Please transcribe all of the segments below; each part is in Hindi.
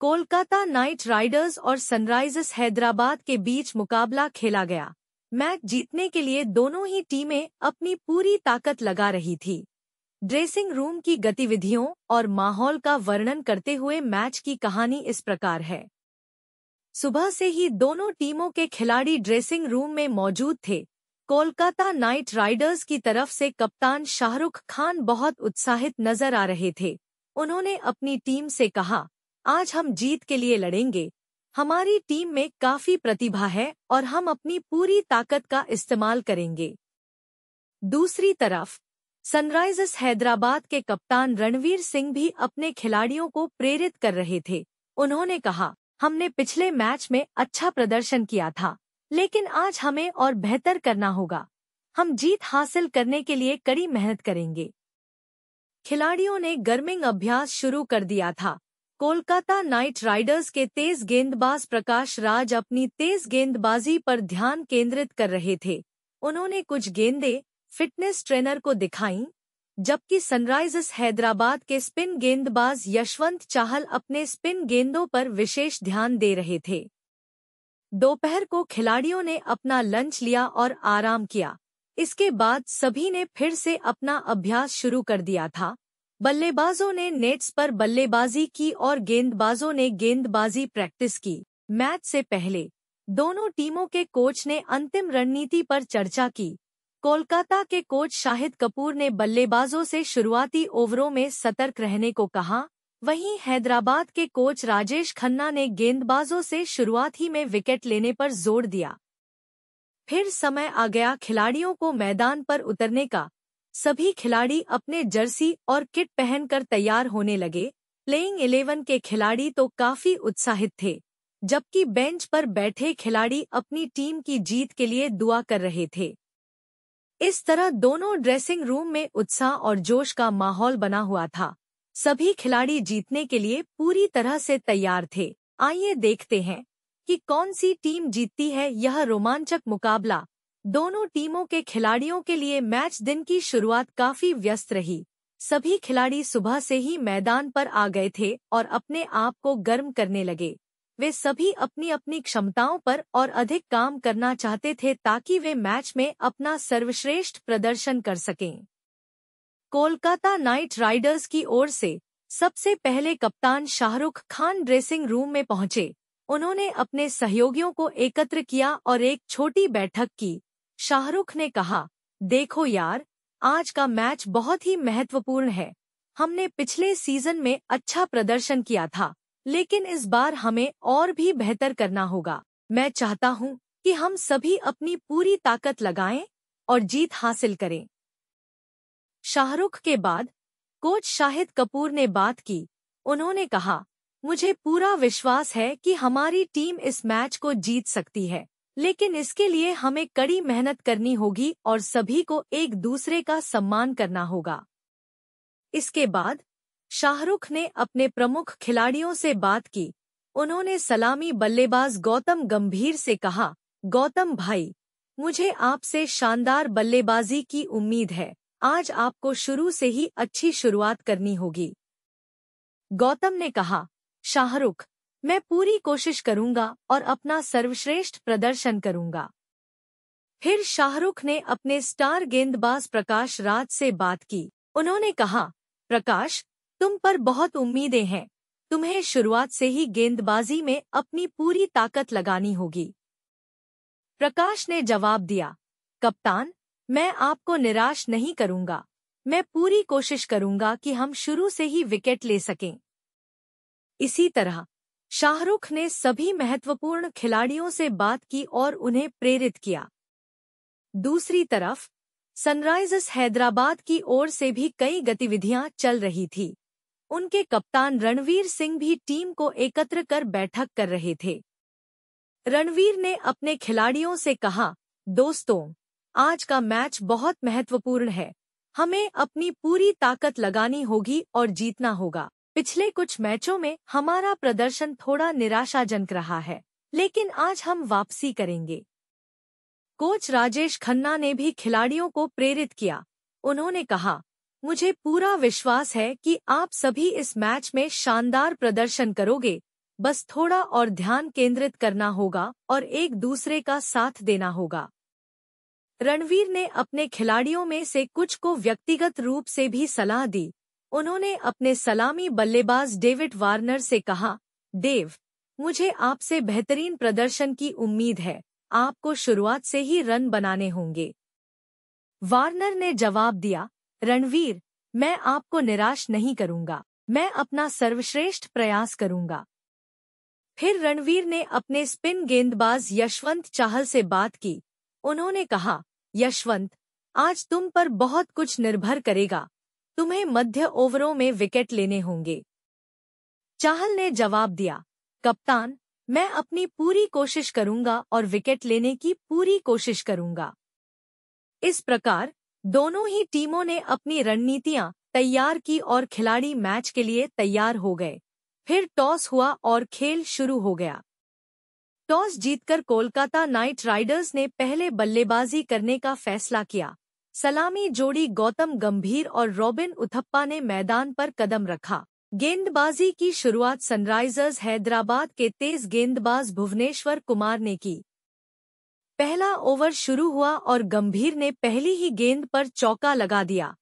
कोलकाता नाइट राइडर्स और सनराइजर्स हैदराबाद के बीच मुकाबला खेला गया मैच जीतने के लिए दोनों ही टीमें अपनी पूरी ताकत लगा रही थी ड्रेसिंग रूम की गतिविधियों और माहौल का वर्णन करते हुए मैच की कहानी इस प्रकार है सुबह से ही दोनों टीमों के खिलाड़ी ड्रेसिंग रूम में मौजूद थे कोलकाता नाइट राइडर्स की तरफ से कप्तान शाहरुख खान बहुत उत्साहित नजर आ रहे थे उन्होंने अपनी टीम से कहा आज हम जीत के लिए लड़ेंगे हमारी टीम में काफी प्रतिभा है और हम अपनी पूरी ताकत का इस्तेमाल करेंगे दूसरी तरफ सनराइजर्स हैदराबाद के कप्तान रणवीर सिंह भी अपने खिलाड़ियों को प्रेरित कर रहे थे उन्होंने कहा हमने पिछले मैच में अच्छा प्रदर्शन किया था लेकिन आज हमें और बेहतर करना होगा हम जीत हासिल करने के लिए कड़ी मेहनत करेंगे खिलाड़ियों ने गर्मिंग अभ्यास शुरू कर दिया था कोलकाता नाइट राइडर्स के तेज गेंदबाज प्रकाश राज अपनी तेज गेंदबाजी पर ध्यान केंद्रित कर रहे थे उन्होंने कुछ गेंदे फिटनेस ट्रेनर को दिखाई जबकि सनराइजर्स हैदराबाद के स्पिन गेंदबाज यशवंत चाहल अपने स्पिन गेंदों पर विशेष ध्यान दे रहे थे दोपहर को खिलाड़ियों ने अपना लंच लिया और आराम किया इसके बाद सभी ने फिर से अपना अभ्यास शुरू कर दिया था बल्लेबाजों ने नेट्स पर बल्लेबाजी की और गेंदबाजों ने गेंदबाजी प्रैक्टिस की मैच से पहले दोनों टीमों के कोच ने अंतिम रणनीति पर चर्चा की कोलकाता के कोच शाहिद कपूर ने बल्लेबाजों से शुरुआती ओवरों में सतर्क रहने को कहा वहीं हैदराबाद के कोच राजेश खन्ना ने गेंदबाजों से शुरुआत ही में विकेट लेने पर जोर दिया फिर समय आ गया खिलाड़ियों को मैदान पर उतरने का सभी खिलाड़ी अपने जर्सी और किट पहनकर तैयार होने लगे प्लेइंग इलेवन के खिलाड़ी तो काफी उत्साहित थे जबकि बेंच पर बैठे खिलाड़ी अपनी टीम की जीत के लिए दुआ कर रहे थे इस तरह दोनों ड्रेसिंग रूम में उत्साह और जोश का माहौल बना हुआ था सभी खिलाड़ी जीतने के लिए पूरी तरह से तैयार थे आइए देखते हैं कि कौन सी टीम जीतती है यह रोमांचक मुकाबला दोनों टीमों के खिलाड़ियों के लिए मैच दिन की शुरुआत काफी व्यस्त रही सभी खिलाड़ी सुबह से ही मैदान पर आ गए थे और अपने आप को गर्म करने लगे वे सभी अपनी अपनी क्षमताओं पर और अधिक काम करना चाहते थे ताकि वे मैच में अपना सर्वश्रेष्ठ प्रदर्शन कर सकें कोलकाता नाइट राइडर्स की ओर से सबसे पहले कप्तान शाहरुख खान ड्रेसिंग रूम में पहुंचे उन्होंने अपने सहयोगियों को एकत्र किया और एक छोटी बैठक की शाहरुख ने कहा देखो यार आज का मैच बहुत ही महत्वपूर्ण है हमने पिछले सीजन में अच्छा प्रदर्शन किया था लेकिन इस बार हमें और भी बेहतर करना होगा मैं चाहता हूँ कि हम सभी अपनी पूरी ताकत लगाएं और जीत हासिल करें शाहरुख के बाद कोच शाहिद कपूर ने बात की उन्होंने कहा मुझे पूरा विश्वास है कि हमारी टीम इस मैच को जीत सकती है लेकिन इसके लिए हमें कड़ी मेहनत करनी होगी और सभी को एक दूसरे का सम्मान करना होगा इसके बाद शाहरुख ने अपने प्रमुख खिलाड़ियों से बात की उन्होंने सलामी बल्लेबाज गौतम गंभीर से कहा गौतम भाई मुझे आपसे शानदार बल्लेबाजी की उम्मीद है आज आपको शुरू से ही अच्छी शुरुआत करनी होगी गौतम ने कहा शाहरुख मैं पूरी कोशिश करूंगा और अपना सर्वश्रेष्ठ प्रदर्शन करूंगा फिर शाहरुख ने अपने स्टार गेंदबाज प्रकाश राज से बात की उन्होंने कहा प्रकाश तुम पर बहुत उम्मीदें हैं तुम्हें शुरुआत से ही गेंदबाजी में अपनी पूरी ताकत लगानी होगी प्रकाश ने जवाब दिया कप्तान मैं आपको निराश नहीं करूंगा मैं पूरी कोशिश करूंगा कि हम शुरू से ही विकेट ले सकें इसी तरह शाहरुख ने सभी महत्वपूर्ण खिलाड़ियों से बात की और उन्हें प्रेरित किया दूसरी तरफ सनराइजर्स हैदराबाद की ओर से भी कई गतिविधियां चल रही थी उनके कप्तान रणवीर सिंह भी टीम को एकत्र कर बैठक कर रहे थे रणवीर ने अपने खिलाड़ियों से कहा दोस्तों आज का मैच बहुत महत्वपूर्ण है हमें अपनी पूरी ताकत लगानी होगी और जीतना होगा पिछले कुछ मैचों में हमारा प्रदर्शन थोड़ा निराशाजनक रहा है लेकिन आज हम वापसी करेंगे कोच राजेश खन्ना ने भी खिलाड़ियों को प्रेरित किया उन्होंने कहा मुझे पूरा विश्वास है कि आप सभी इस मैच में शानदार प्रदर्शन करोगे बस थोड़ा और ध्यान केंद्रित करना होगा और एक दूसरे का साथ देना होगा रणवीर ने अपने खिलाड़ियों में से कुछ को व्यक्तिगत रूप से भी सलाह दी उन्होंने अपने सलामी बल्लेबाज डेविड वार्नर से कहा देव मुझे आपसे बेहतरीन प्रदर्शन की उम्मीद है आपको शुरुआत से ही रन बनाने होंगे वार्नर ने जवाब दिया रणवीर मैं आपको निराश नहीं करूंगा मैं अपना सर्वश्रेष्ठ प्रयास करूंगा फिर रणवीर ने अपने स्पिन गेंदबाज यशवंत चाहल से बात की उन्होंने कहा यशवंत आज तुम पर बहुत कुछ निर्भर करेगा तुम्हें मध्य ओवरों में विकेट लेने होंगे चाहल ने जवाब दिया कप्तान मैं अपनी पूरी कोशिश करूंगा और विकेट लेने की पूरी कोशिश करूंगा इस प्रकार दोनों ही टीमों ने अपनी रणनीतियां तैयार की और खिलाड़ी मैच के लिए तैयार हो गए फिर टॉस हुआ और खेल शुरू हो गया टॉस जीतकर कोलकाता नाइट राइडर्स ने पहले बल्लेबाजी करने का फैसला किया सलामी जोड़ी गौतम गंभीर और रॉबिन उथप्पा ने मैदान पर कदम रखा गेंदबाजी की शुरुआत सनराइजर्स हैदराबाद के तेज गेंदबाज भुवनेश्वर कुमार ने की पहला ओवर शुरू हुआ और गंभीर ने पहली ही गेंद पर चौका लगा दिया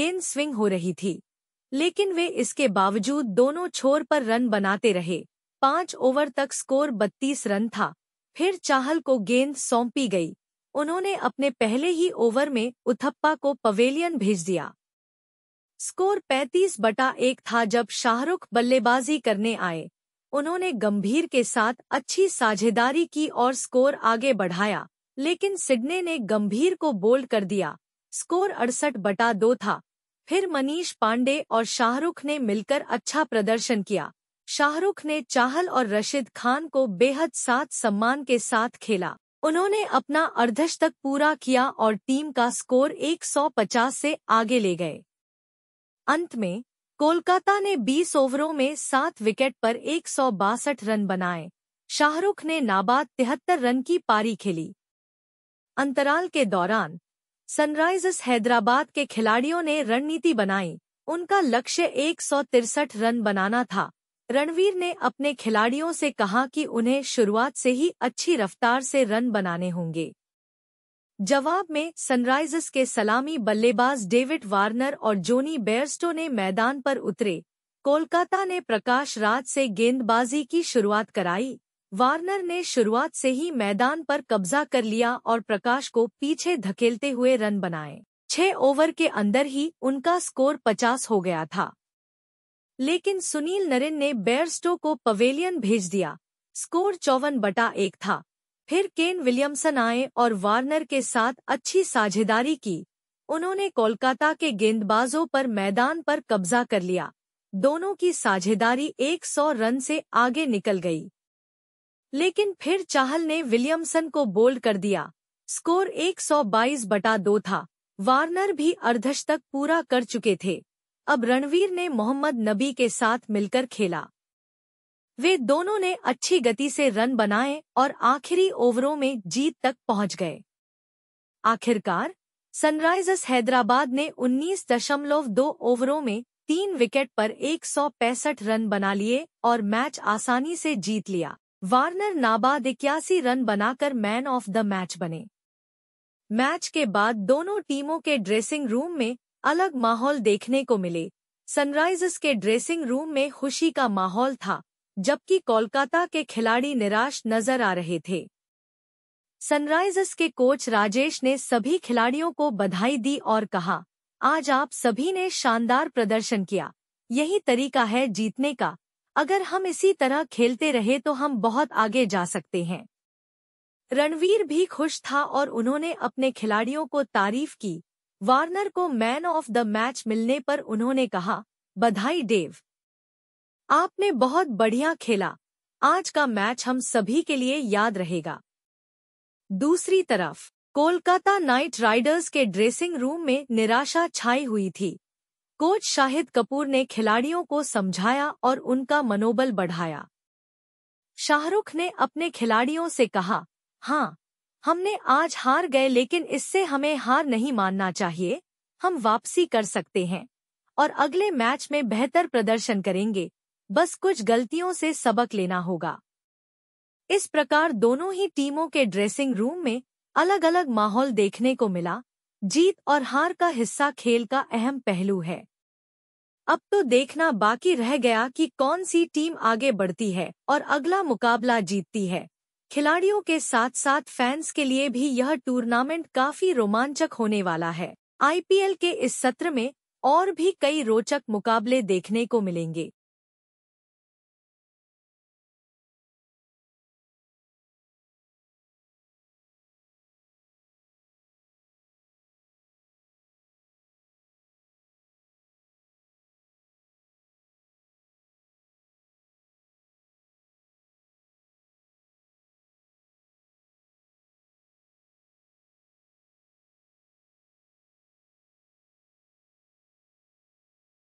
गेंद स्विंग हो रही थी लेकिन वे इसके बावजूद दोनों छोर पर रन बनाते रहे पाँच ओवर तक स्कोर बत्तीस रन था फिर चाहल को गेंद सौंपी गई उन्होंने अपने पहले ही ओवर में उथप्पा को पवेलियन भेज दिया स्कोर 35 बटा एक था जब शाहरुख बल्लेबाजी करने आए उन्होंने गंभीर के साथ अच्छी साझेदारी की और स्कोर आगे बढ़ाया लेकिन सिडने ने गंभीर को बोल्ड कर दिया स्कोर अड़सठ बटा दो था फिर मनीष पांडे और शाहरुख ने मिलकर अच्छा प्रदर्शन किया शाहरुख ने चाहल और रशीद खान को बेहद साथ सम्मान के साथ खेला उन्होंने अपना अर्धशतक पूरा किया और टीम का स्कोर 150 से आगे ले गए अंत में कोलकाता ने 20 ओवरों में सात विकेट पर एक रन बनाए शाहरुख ने नाबाद तिहत्तर रन की पारी खेली अंतराल के दौरान सनराइजर्स हैदराबाद के खिलाड़ियों ने रणनीति बनाई उनका लक्ष्य एक रन बनाना था रणवीर ने अपने खिलाड़ियों से कहा कि उन्हें शुरुआत से ही अच्छी रफ्तार से रन बनाने होंगे जवाब में सनराइजर्स के सलामी बल्लेबाज डेविड वार्नर और जोनी बेयरस्टो ने मैदान पर उतरे कोलकाता ने प्रकाश राज से गेंदबाजी की शुरुआत कराई वार्नर ने शुरुआत से ही मैदान पर कब्जा कर लिया और प्रकाश को पीछे धकेलते हुए रन बनाए छह ओवर के अंदर ही उनका स्कोर पचास हो गया था लेकिन सुनील नरिन ने बेयरस्टो को पवेलियन भेज दिया स्कोर चौवन बटा एक था फिर केन विलियमसन आए और वार्नर के साथ अच्छी साझेदारी की उन्होंने कोलकाता के गेंदबाजों पर मैदान पर कब्जा कर लिया दोनों की साझेदारी 100 रन से आगे निकल गई लेकिन फिर चाहल ने विलियमसन को बोल्ड कर दिया स्कोर 122 बटा दो था वार्नर भी अर्धश तक पूरा कर चुके थे अब रणवीर ने मोहम्मद नबी के साथ मिलकर खेला वे दोनों ने अच्छी गति से रन बनाए और आखिरी ओवरों में जीत तक पहुंच गए आखिरकार सनराइजर्स हैदराबाद ने 19.2 ओवरों में तीन विकेट पर 165 रन बना लिए और मैच आसानी से जीत लिया वार्नर नाबाद इक्यासी रन बनाकर मैन ऑफ द मैच बने मैच के बाद दोनों टीमों के ड्रेसिंग रूम में अलग माहौल देखने को मिले सनराइजर्स के ड्रेसिंग रूम में खुशी का माहौल था जबकि कोलकाता के खिलाड़ी निराश नजर आ रहे थे सनराइजर्स के कोच राजेश ने सभी खिलाड़ियों को बधाई दी और कहा आज आप सभी ने शानदार प्रदर्शन किया यही तरीका है जीतने का अगर हम इसी तरह खेलते रहे तो हम बहुत आगे जा सकते हैं रणवीर भी खुश था और उन्होंने अपने खिलाड़ियों को तारीफ की वार्नर को मैन ऑफ द मैच मिलने पर उन्होंने कहा बधाई डेव आपने बहुत बढ़िया खेला आज का मैच हम सभी के लिए याद रहेगा दूसरी तरफ कोलकाता नाइट राइडर्स के ड्रेसिंग रूम में निराशा छाई हुई थी कोच शाहिद कपूर ने खिलाड़ियों को समझाया और उनका मनोबल बढ़ाया शाहरुख ने अपने खिलाड़ियों से कहा हाँ हमने आज हार गए लेकिन इससे हमें हार नहीं मानना चाहिए हम वापसी कर सकते हैं और अगले मैच में बेहतर प्रदर्शन करेंगे बस कुछ गलतियों से सबक लेना होगा इस प्रकार दोनों ही टीमों के ड्रेसिंग रूम में अलग अलग माहौल देखने को मिला जीत और हार का हिस्सा खेल का अहम पहलू है अब तो देखना बाकी रह गया कि कौन सी टीम आगे बढ़ती है और अगला मुकाबला जीतती है खिलाड़ियों के साथ साथ फैंस के लिए भी यह टूर्नामेंट काफी रोमांचक होने वाला है आईपीएल के इस सत्र में और भी कई रोचक मुकाबले देखने को मिलेंगे